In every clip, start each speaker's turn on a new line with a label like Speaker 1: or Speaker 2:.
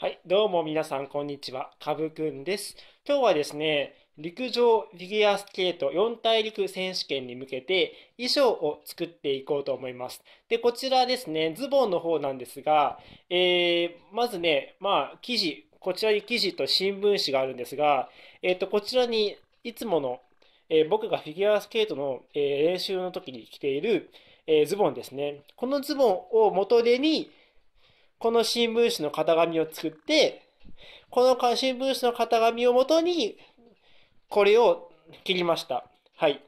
Speaker 1: はい、どうも皆さん、こんにちは。かぶくんです。今日はですね、陸上フィギュアスケート四大陸選手権に向けて衣装を作っていこうと思います。で、こちらですね、ズボンの方なんですが、えー、まずね、まあ、生地、こちらに生地と新聞紙があるんですが、えっ、ー、と、こちらにいつもの、えー、僕がフィギュアスケートの、え練習の時に着ている、えズボンですね。このズボンを元手に、この新聞紙の型紙を作って、この新聞紙の型紙をもとに、これを切りました。はい。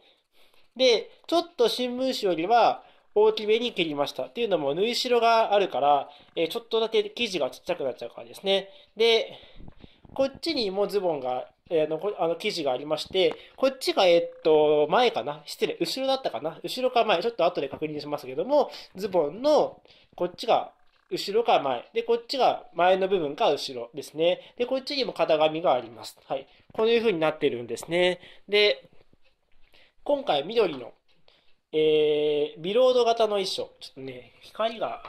Speaker 1: で、ちょっと新聞紙よりは大きめに切りました。っていうのも縫い代があるから、えちょっとだけ生地がちっちゃくなっちゃうからですね。で、こっちにもズボンが、えー、のあの生地がありまして、こっちが、えっと、前かな失礼、後ろだったかな後ろか前、ちょっと後で確認しますけども、ズボンの、こっちが後ろから前。で、こっちが前の部分か後ろですね。で、こっちにも型紙があります。はい。こういう風になってるんですね。で、今回緑の、えー、ビロード型の衣装。ちょっとね、光が、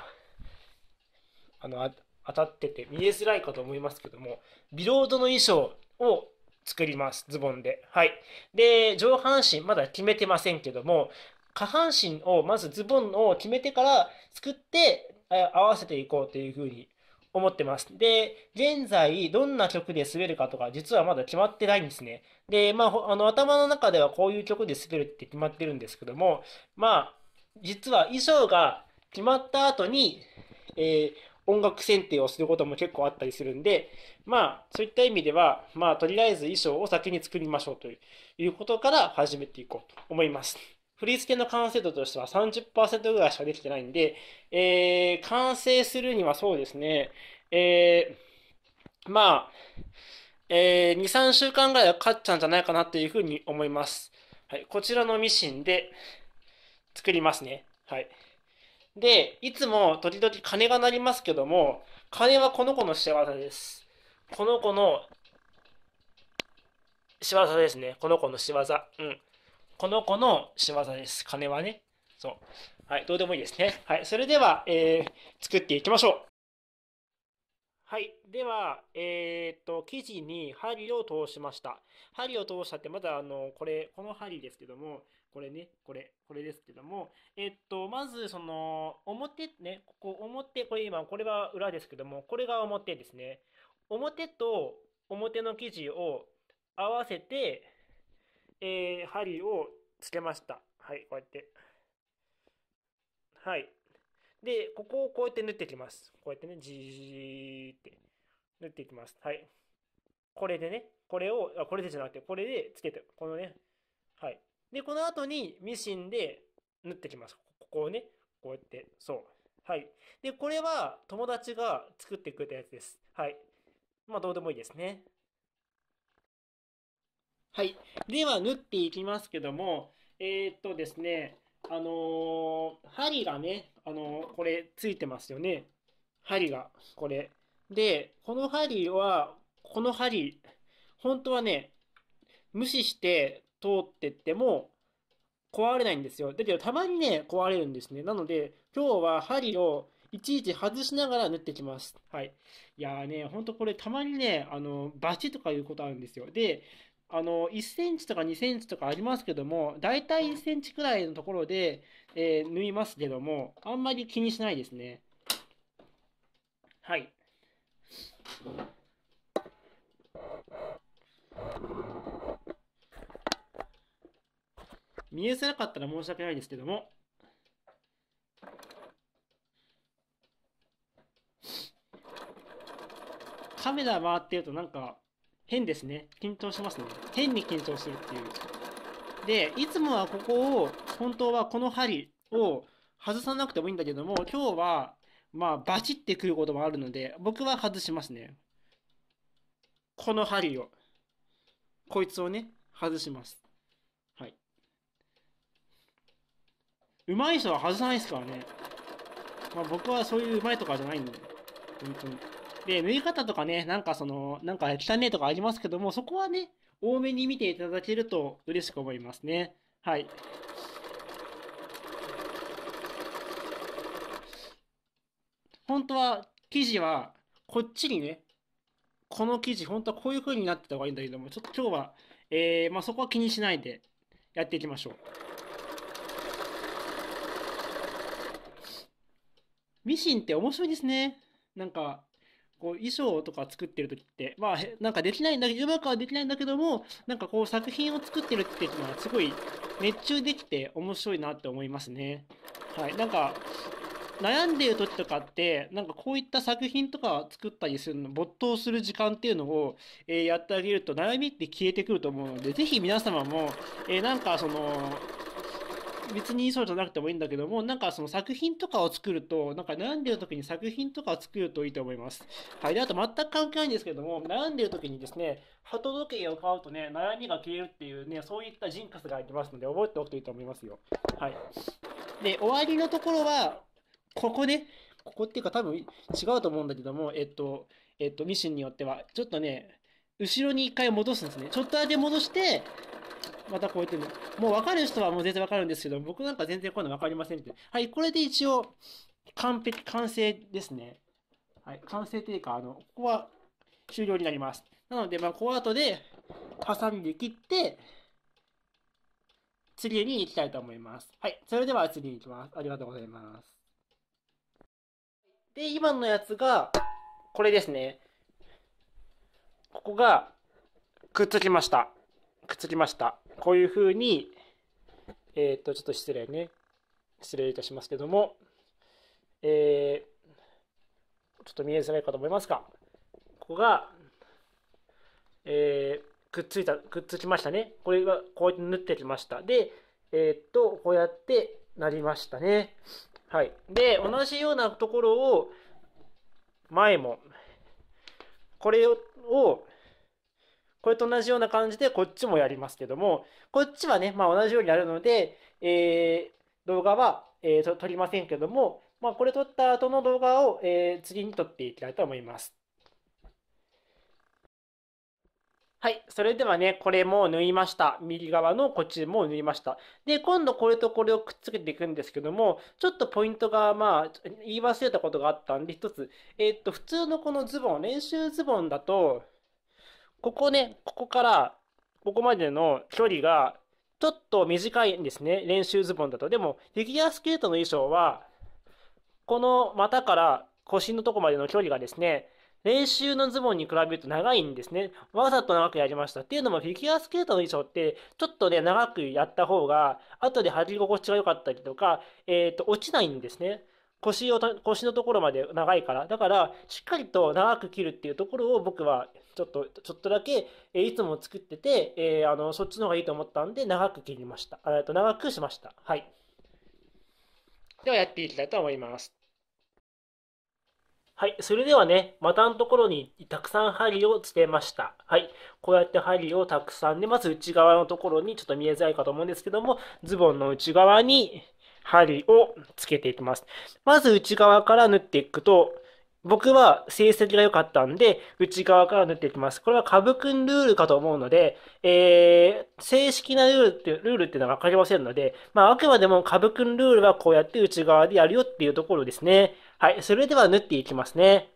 Speaker 1: あの、あ当たってて見えづらいかと思いますけども、ビロードの衣装を作ります。ズボンで。はい。で、上半身、まだ決めてませんけども、下半身を、まずズボンを決めてから作って、合わせていこうというふうに思ってます。で、現在、どんな曲で滑るかとか、実はまだ決まってないんですね。で、まあ、あの、頭の中ではこういう曲で滑るって決まってるんですけども、まあ、実は衣装が決まった後に、えー、音楽選定をすることも結構あったりするんで、まあ、そういった意味では、まあ、とりあえず衣装を先に作りましょうということから始めていこうと思います。振り付けの完成度としては30%ぐらいしかできてないんで、えー、完成するにはそうですね、えー、まあ、えー、2、3週間ぐらいはかっちゃうんじゃないかなというふうに思います。はい、こちらのミシンで作りますね。はい。で、いつも時々鐘が鳴りますけども、鐘はこの子の仕業です。この子の仕業ですね。この子の仕業。うん。この子の仕業です。金はね。そう。はい、どうでもいいですね。はい、それでは、えー、作っていきましょう。はい。では、えー、っと、生地に針を通しました。針を通したって、まだ、あの、これ、この針ですけども、これね、これ、これですけども、えっと、まず、その、表ね、ここ、表、これ今、これは裏ですけども、これが表ですね。表と表の生地を合わせて、えー、針をつけました。はい、こうやって。はい。で、ここをこうやって縫っていきます。こうやってね、じーって縫っていきます。はい。これでね、これを、あ、これでじゃなくて、これでつけて、このね、はい。で、この後にミシンで縫ってきます。ここをね、こうやって、そう。はい。で、これは友達が作ってくれたやつです。はい。まあ、どうでもいいですね。はい。では、縫っていきますけども、えー、っとですね、あのー、針がね、あのー、これ、ついてますよね。針が、これ。で、この針は、この針、本当はね、無視して通ってっても、壊れないんですよ。だけど、たまにね、壊れるんですね。なので、今日は針をいちいち外しながら縫ってきます。はい。いやーね、ほんとこれたまにね、あの、バチとかいうことあるんですよ。で、あの、1センチとか2センチとかありますけども、だいたい1センチくらいのところで、えー、縫いますけども、あんまり気にしないですね。はい。見えづらかったら申し訳ないですけども。カメラ回ってるとなんか変ですね。緊張しますね。変に緊張するっていう。で、いつもはここを、本当はこの針を外さなくてもいいんだけども、今日は、まあ、バチってくることもあるので、僕は外しますね。この針を。こいつをね、外します。はい。上手い人は外さないですからね。まあ、僕はそういう上手いとかじゃないんで、本当に。で、縫い方とかね、なんかその、なんか汚いとかありますけども、そこはね、多めに見ていただけると嬉しく思いますね。はい。本当は、生地は、こっちにね、この生地、本当はこういう風になってた方がいいんだけども、ちょっと今日は、えー、まあ、そこは気にしないでやっていきましょう。ミシンって面白いですね。なんか、こう衣装とか作ってる時って、まあ、なんかできないんだけど、うまくはできないんだけども、なんかこう作品を作ってるっていうのはすごい熱中できて面白いなって思いますね。はい。なんか、悩んでる時とかって、なんかこういった作品とか作ったりするの、没頭する時間っていうのを、えー、やってあげると悩みって消えてくると思うので、是非皆様も、えー、なんかその、別にそうじゃなくてもいいんだけども、なんかその作品とかを作ると、なんか悩んでる時に作品とかを作るといいと思います。はい。で、あと全く関係ないんですけども、悩んでる時にですね、鳩時計を買うとね、悩みが消えるっていうね、そういったジンカスがありますので、覚えておくといいと思いますよ。はい。で、終わりのところは、ここね、ここっていうか多分違うと思うんだけども、えっと、えっと、ミシンによっては、ちょっとね、後ろに一回戻すんですね。ちょっとだけ戻して、またこうやってね、もうわかる人はもう全然わかるんですけど、僕なんか全然こういうのわかりませんって。はい、これで一応、完璧、完成ですね。はい、完成というか、あの、ここは終了になります。なので、まあ、こう後で挟んで切って、次に行きたいと思います。はい、それでは次に行きます。ありがとうございます。で、今のやつが、これですね。ここが、くっつきました。くっつきました。こういうふうに、えっ、と、ちょっと失礼ね。失礼いたしますけども、えー、ちょっと見えづらいかと思いますが、ここが、えー、くっついた、くっつきましたね。これが、こうやって縫ってきました。で、えっと、こうやってなりましたね。はい。で、同じようなところを、前も、これを、これと同じような感じでこっちもやりますけども、こっちはね、まあ、同じようにやるので、えー、動画は、えー、撮りませんけども、まあ、これ撮った後の動画を、えー、次に撮っていきたいと思います。はい。それではね、これも縫いました。右側のこっちも縫いました。で、今度これとこれをくっつけていくんですけども、ちょっとポイントが、まあ、言い忘れたことがあったんで、一つ。えー、っと、普通のこのズボン、練習ズボンだと、ここね、ここから、ここまでの距離が、ちょっと短いんですね。練習ズボンだと。でも、フィギュアスケートの衣装は、この股から腰のとこまでの距離がですね、練習のズボンに比べると長いんですね。わざと長くやりました。っていうのもフィギュアスケートの衣装って、ちょっとね、長くやった方が、後で履き心地が良かったりとか、えっ、ー、と、落ちないんですね。腰を、腰のところまで長いから。だから、しっかりと長く切るっていうところを僕はちょっと、ちょっとだけ、えいつも作ってて、えあの、そっちの方がいいと思ったんで、長く切りました。えっと、長くしました。はい。では、やっていきたいと思います。はい。それではね、股のところにたくさん針をつけました。はい。こうやって針をたくさんで、まず内側のところに、ちょっと見えづらいかと思うんですけども、ズボンの内側に針をつけていきます。まず内側から縫っていくと、僕は成績が良かったんで、内側から塗っていきます。これはカブ君ルールかと思うので、えー、正式なルールって、ルールっていうのはわかりませんので、まあ、あくまでもカブ君ルールはこうやって内側でやるよっていうところですね。はい、それでは塗っていきますね。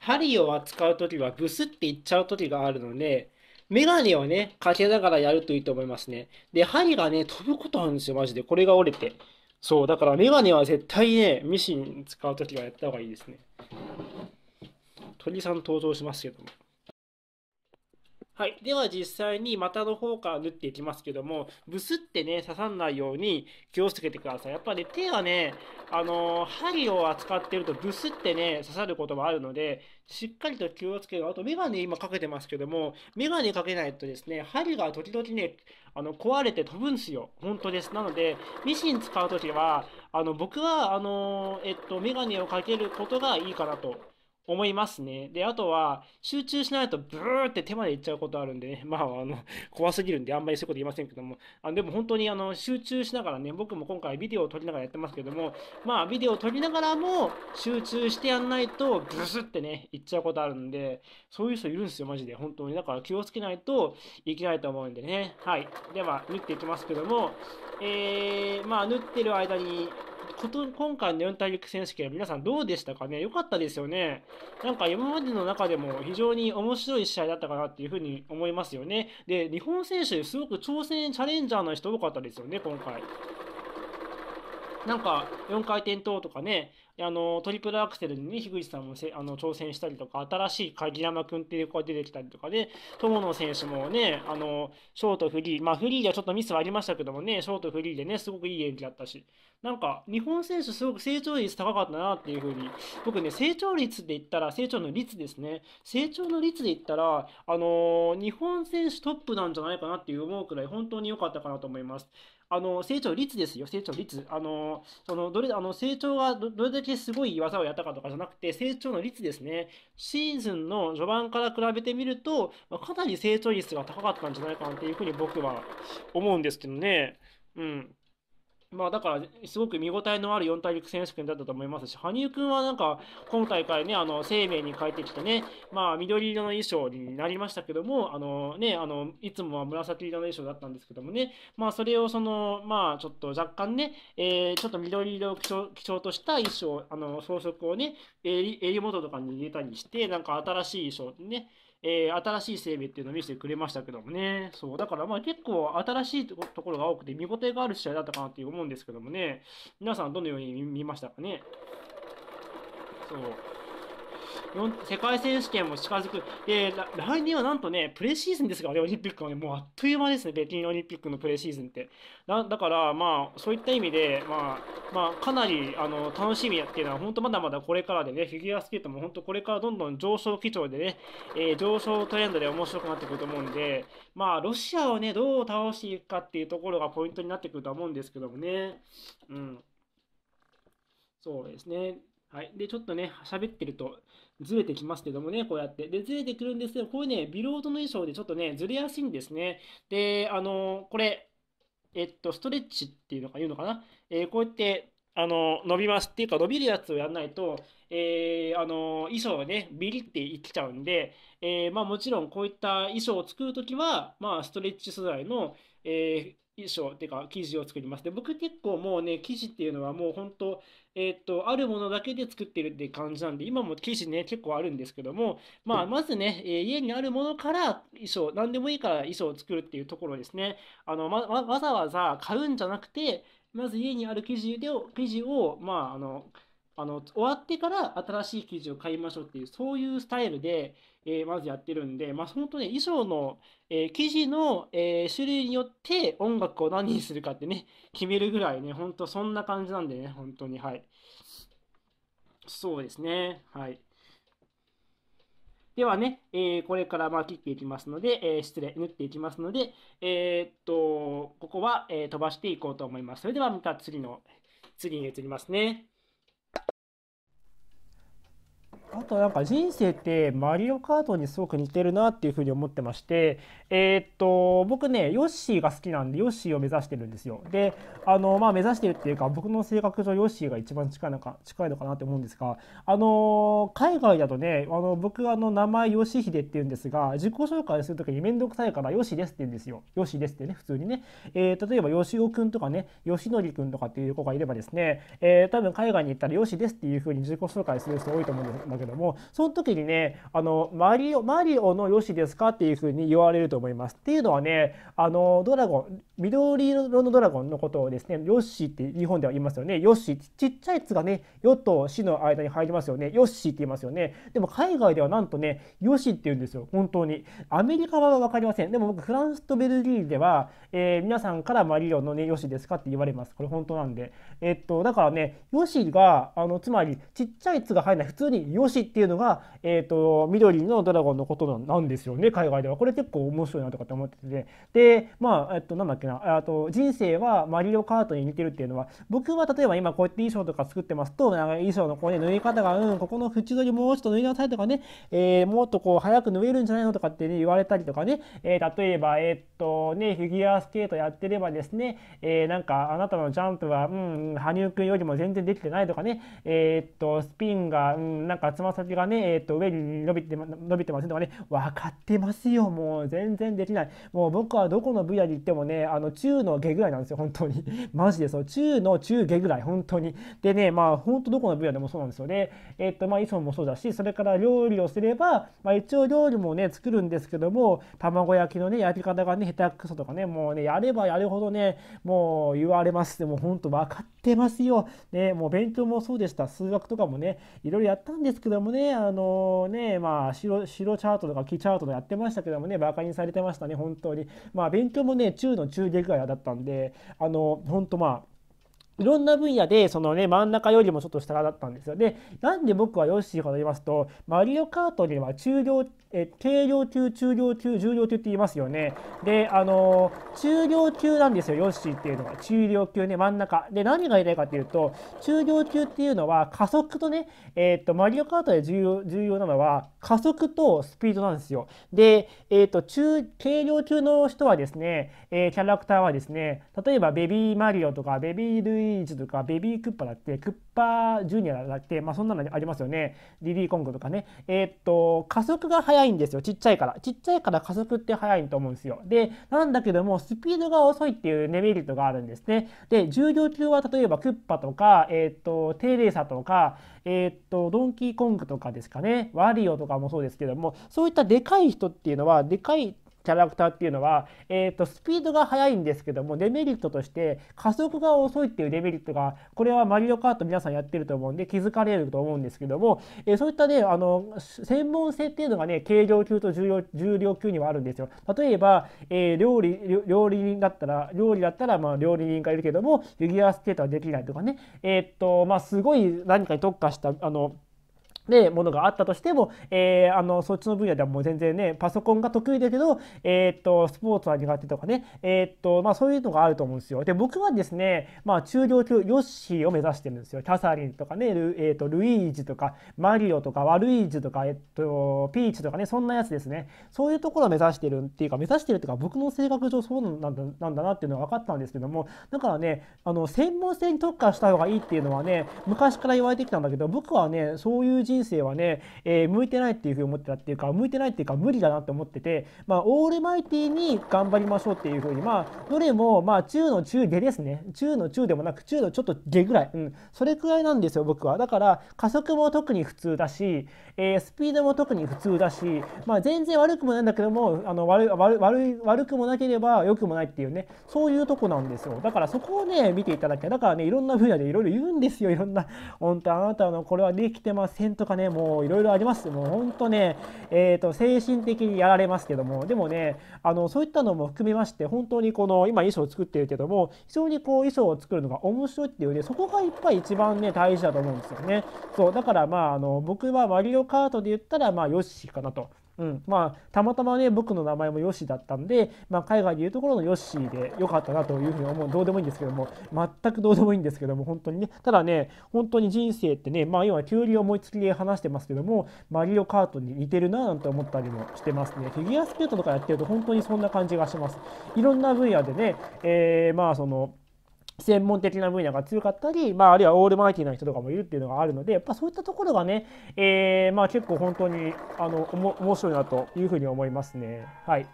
Speaker 1: 針を扱うときはブスっていっちゃうときがあるので、メガネをね、かけながらやるといいと思いますね。で、針がね、飛ぶことあるんですよ、マジで。これが折れて。そう、だからメガネは絶対ね、ミシン使うときはやった方がいいですね。鳥さん登場しますけども。はい。では実際に股の方から縫っていきますけども、ブスってね、刺さらないように気をつけてください。やっぱり、ね、手はね、あのー、針を扱ってるとブスってね、刺さることもあるので、しっかりと気をつける。あと、メガネ今かけてますけども、メガネかけないとですね、針が時々ね、あの、壊れて飛ぶんですよ。本当です。なので、ミシン使う時は、あの、僕は、あのー、えっと、メガネをかけることがいいかなと思いますね。で、あとは、集中しないとブーって手までいっちゃうことあるんでね、まあ、あの、怖すぎるんであんまりそういうこと言いませんけども、あでも本当にあの、集中しながらね、僕も今回ビデオを撮りながらやってますけども、まあ、ビデオを撮りながらも集中してやんないと、ブスってね、いっちゃうことあるんで、そういう人いるんですよ、マジで。本当に。だから気をつけないといけないと思うんでね。はい。では、縫っていきますけども、えー、まあ、縫ってる間に、こと今回の四大陸選手権皆さんどうでしたかね良かったですよね。なんか今までの中でも非常に面白い試合だったかなっていうふうに思いますよね。で、日本選手すごく挑戦チャレンジャーの人多かったですよね、今回。なんか4回転倒とかね、あのトリプルアクセルにね、樋口さんもせあの挑戦したりとか、新しい鍵山君っていう子が出てきたりとかで、友野選手もね、あのショートフリー、まあ、フリーではちょっとミスはありましたけどもね、ショートフリーでね、すごくいい演技だったし、なんか、日本選手、すごく成長率高かったなっていうふうに、僕ね、成長率で言ったら、成長の率ですね、成長の率で言ったら、あの日本選手トップなんじゃないかなっていう思うくらい、本当に良かったかなと思います。あの成長率ですよ、成長率。あのそのどれあの成長がどれだけすごい技をやったかとかじゃなくて、成長の率ですね。シーズンの序盤から比べてみると、まあ、かなり成長率が高かったんじゃないかなっていうふうに僕は思うんですけどね。うん。まあだから、すごく見応えのある四大陸選手権だったと思いますし、羽生君はなんか、今大会ね、あの、生命に変えてきてね、まあ、緑色の衣装になりましたけども、あのね、あの、いつもは紫色の衣装だったんですけどもね、まあ、それをその、まあ、ちょっと若干ね、えー、ちょっと緑色を基調とした衣装、あの、装飾をね、襟元とかに入れたりして、なんか新しい衣装ね、えー、新しい生命っていうのを見せてくれましたけどもね。そう。だからまあ結構新しいところが多くて見応えがある試合だったかなって思うんですけどもね。皆さんどのように見ましたかね。そう。世界選手権も近づく。で、来年はなんとね、プレシーズンですからね、オリンピックはね、もうあっという間ですね、北京オリンピックのプレシーズンって。だだから、まあ、そういった意味で、まあ、まあ、かなり、あの、楽しみやっていうのは、本当まだまだこれからでね、フィギュアスケートも本当これからどんどん上昇基調でね、えー、上昇トレンドで面白くなってくると思うんで、まあ、ロシアをね、どう倒していくかっていうところがポイントになってくるとは思うんですけどもね。うん。そうですね。はい。で、ちょっとね、喋ってるとずれてきますけどもね、こうやって。で、ずれてくるんですけど、こういうね、ビロードの衣装でちょっとね、ずれやすいんですね。で、あのー、これ、えっと、ストレッチっていうのか、言うのかな。えー、こうやって、あの、伸びますっていうか、伸びるやつをやんないと、えー、あの、衣装がね、ビリっていっちゃうんで、えー、まあもちろんこういった衣装を作るときは、まあストレッチ素材の、えー、衣装っていうか生地を作ります。で、僕結構もうね、生地っていうのはもう本当、えっ、ー、と、あるものだけで作ってるって感じなんで、今も生地ね、結構あるんですけども、まあ、まずね、えー、家にあるものから衣装、何でもいいから衣装を作るっていうところですね。あの、ま、わざわざ買うんじゃなくて、まず家にある生地で、生地を、まあ、あの、あの終わってから新しい生地を買いましょうっていうそういうスタイルで、えー、まずやってるんで、まあ、本当ね衣装の、えー、生地の、えー、種類によって音楽を何にするかってね決めるぐらいね本当そんな感じなんでね本当にはいそうですねはいではね、えこれからま切っていきますので、え失礼、縫っていきますので、えっと、ここは、え飛ばしていこうと思います。それではまた次の、次に移りますね。あとなんか人生ってマリオカートにすごく似てるなっていうふうに思ってまして、えー、っと、僕ね、ヨッシーが好きなんでヨッシーを目指してるんですよ。で、あの、まあ目指してるっていうか、僕の性格上ヨッシーが一番近いのか、近いのかなって思うんですが、あの、海外だとね、あの、僕あの名前ヨシヒデっていうんですが、自己紹介するときにめんどくさいからヨシですって言うんですよ。ヨシですってね、普通にね。えー、例えばヨシオくんとかね、ヨシノリくんとかっていう子がいればですね、えー、多分海外に行ったらヨシですっていうふうに自己紹介する人多いと思うんだけど、どもその時にねあのマリオマリオのよしですかっていうふうに言われると思います。っていうのはねあのドラゴン緑色のドラゴンのことをですね、ヨッシーって日本では言いますよね。ヨッシーちっちゃい「つ」がね、ヨと「シの間に入りますよね。ヨッシーって言いますよね。でも海外ではなんとね、ヨシって言うんですよ。本当に。アメリカはわかりません。でも僕、フランスとベルギーでは、えー、皆さんからマリオのね、ヨシですかって言われます。これ本当なんで。えっと、だからね、ヨシが、あの、つまりちっちゃい「つ」が入らない、普通にヨシっていうのが、えー、っと、緑のドラゴンのことなんですよね、海外では。これ結構面白いなとかって思ってて。で、まあ、えっと、なんだっけけなあと人生はマリオカートに似てるっていうのは僕は例えば今こうやって衣装とか作ってますとなんか衣装のこう、ね、縫い方がうんここの縁取りもうちょっと縫いなさいとかね、えー、もっとこう早く縫えるんじゃないのとかって、ね、言われたりとかね、えー、例えばえっとねフィギュアスケートやってればですね、えー、なんかあなたのジャンプは、うん、羽生くんよりも全然できてないとかね、えっとスピンが、うん、なんかつま先がね、えっと上に伸びて伸びてませんとかね分かってますよもう全然できないもう僕はどこの分野に行ってもねあの中の下ぐらいなんですよ、本当に。マジで、その中の中下ぐらい、本当に。でね、まあ、本当どこの分野でもそうなんですよね。えっと、まあ、依存もそうだし、それから料理をすれば、まあ、一応料理もね、作るんですけども、卵焼きのね、焼き方がね、下手くそとかね、もうね、やればやるほどね、もう言われます。でも、本当分かってますよ。ね、もう勉強もそうでした。数学とかもね、いろいろやったんですけどもね、あのー、ね、まあ白、白チャートとか木チャートとかやってましたけどもね、バカにされてましたね、本当に。まあ、勉強もね、中の中中外科医だったんであの本当まあいろんな分野でそのね真ん中よりもちょっと下だったんですよ。でなんで僕はヨッシーかと言いますとマリオカートには中量え軽量級中量級重量級って言いますよね。であの中量級なんですよヨッシーっていうのは中量級ね真ん中。で何が言いたいかっていうと中量級っていうのは加速とねえっとマリオカートで重要重要なのは加速とスピードなんですよ。でえっと中軽量級の人はですね、えー、キャラクターはですね例えばベビーマリオとかベビールイイージとかベビークッパだってクッパジュニアだって、まあ、そんなのありますよねリリー・コングとかねえー、っと加速が速いんですよちっちゃいからちっちゃいから加速って速いと思うんですよでなんだけどもスピードが遅いっていうデメリットがあるんですねで重量級は例えばクッパとか、えー、っとテレサとか、えー、っとドンキーコングとかですかねワリオとかもそうですけどもそういったでかい人っていうのはでかいキャラクターっていうのは、えーと、スピードが速いんですけどもデメリットとして加速が遅いっていうデメリットがこれはマリオカート皆さんやってると思うんで気づかれると思うんですけども、えー、そういったねあの専門性っていうのがね軽量級と重量重量級にはあるんですよ。例えば、えー、料理料理人だったら料理だったらまあ料理人がいるけどもフィギュアスケートはできないとかねえっ、ー、とまあすごい何かに特化したあので、ものがあったとしても、えー、あの、そっちの分野ではもう全然ね、パソコンが得意だけど、えー、っと、スポーツは苦手とかね、えー、っと、まあそういうのがあると思うんですよ。で、僕はですね、まあ中量級ヨッシーを目指してるんですよ。キャサリンとかね、ル,、えっとルイージとか、マリオとか、ワルイージとか、えっと、ピーチとかね、そんなやつですね。そういうところを目指してるっていうか、目指してるっていうか、僕の性格上そうなんだなんだなっていうのが分かったんですけども、だからね、あの、専門性に特化した方がいいっていうのはね、昔から言われてきたんだけど、僕はね、そういう人人生はね、えー、向いてないっていうふうに思ってたっていうか向いてないっていうか無理だなって思ってて、まあ、オールマイティに頑張りましょうっていうふうにまあどれもまあ中の中下ですね中の中でもなく中のちょっと下ぐらい、うん、それくらいなんですよ僕はだから加速も特に普通だし、えー、スピードも特に普通だし、まあ、全然悪くもないんだけどもあの悪悪悪悪くもなければ良くもないっていうねそういうとこなんですよだからそこをね見ていただきたいだからねいろんな分野でいろいろ言うんですよいろんな本当あなたのこれはできてませんととかね、もういろいろあります。もう本当ね、えっ、ー、と、精神的にやられますけども、でもね、あの、そういったのも含めまして、本当にこの、今衣装を作ってるけども、非常にこう、衣装を作るのが面白いっていうね、そこがいっぱい一番ね、大事だと思うんですよね。そう、だからまあ、あの、僕はマリオカートで言ったら、まあ、ヨッシーかなと。うん、まあたまたまね僕の名前もヨッシーだったんで、まあ、海外でいうところのヨッシーでよかったなというふうに思うどうでもいいんですけども全くどうでもいいんですけども本当にねただね本当に人生ってねまあ今急に思いつきで話してますけどもマリオカートに似てるななんて思ったりもしてますねフィギュアスケートとかやってると本当にそんな感じがしますいろんな分野でね、えー、まあその専門的な分野が強かったり、まあ、あるいはオールマイティな人とかもいるっていうのがあるので、やっぱそういったところがね、えー、まあ、結構本当にあの面白いなというふうに思いますね。はい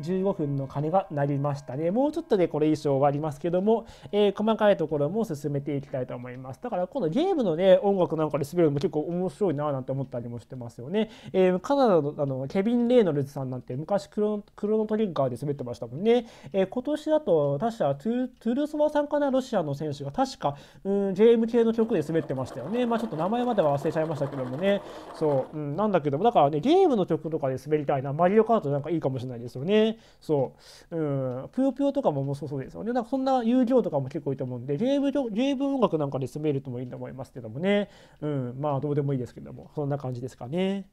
Speaker 1: 15分の鐘が鳴りましたね。もうちょっとでこれ以上終わりますけども、えー、細かいところも進めていきたいと思います。だから今度ゲームのね、音楽なんかで滑るのも結構面白いななんて思ったりもしてますよね。えー、カナダのあのケビン・レイノルズさんなんて昔クロクロノトリッガーで滑ってましたもんね。えー、今年だと確かトゥトゥルソワさんかな、ロシアの選手が確か、うん、ーム系の曲で滑ってましたよね。まあちょっと名前までは忘れちゃいましたけどもね。そう、うん、なんだけども、だからね、ゲームの曲とかで滑りたいな、マリオカートなんかいいかもしれないですよね。ね。そう。うん。ぷよぷよとかも面白そうですよね。なんかそんな遊戯王とかも結構いいと思うんで、ゲーム、ゲーム音楽なんかで進めるともいいと思いますけどもね。うん。まあ、どうでもいいですけども、そんな感じですかね。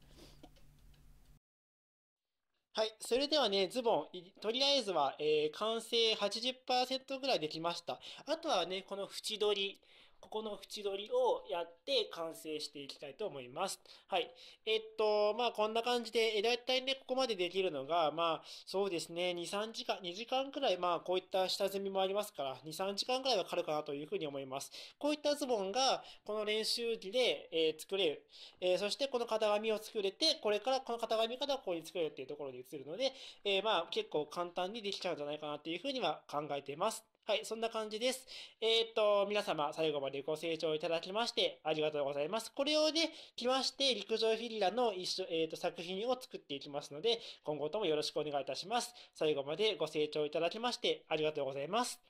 Speaker 1: はい、それではね、ズボン、とりあえずは、えー、完成80%ぐらいできました。あとはね、この縁取り。ここの縁取りをやって完成していきたいと思います。はい。えっと、まあ、こんな感じで、だいたいね、ここまでできるのが、まあ、そうですね、2、3時間、2時間くらい、まあ、こういった下積みもありますから、2、3時間くらいはかかるかなというふうに思います。こういったズボンが、この練習着で、えー、作れる。えー、そして、この型紙を作れて、これからこの型紙からここに作れるっていうところに移るので、えー、まあ、結構簡単にできちゃうんじゃないかなっていうふうには考えています。はい、そんな感じです。えー、っと、皆様、最後までご清聴いただきまして、ありがとうございます。これをね、来まして、陸上フィリラの一緒、えー、っと、作品を作っていきますので、今後ともよろしくお願いいたします。最後までご清聴いただきまして、ありがとうございます。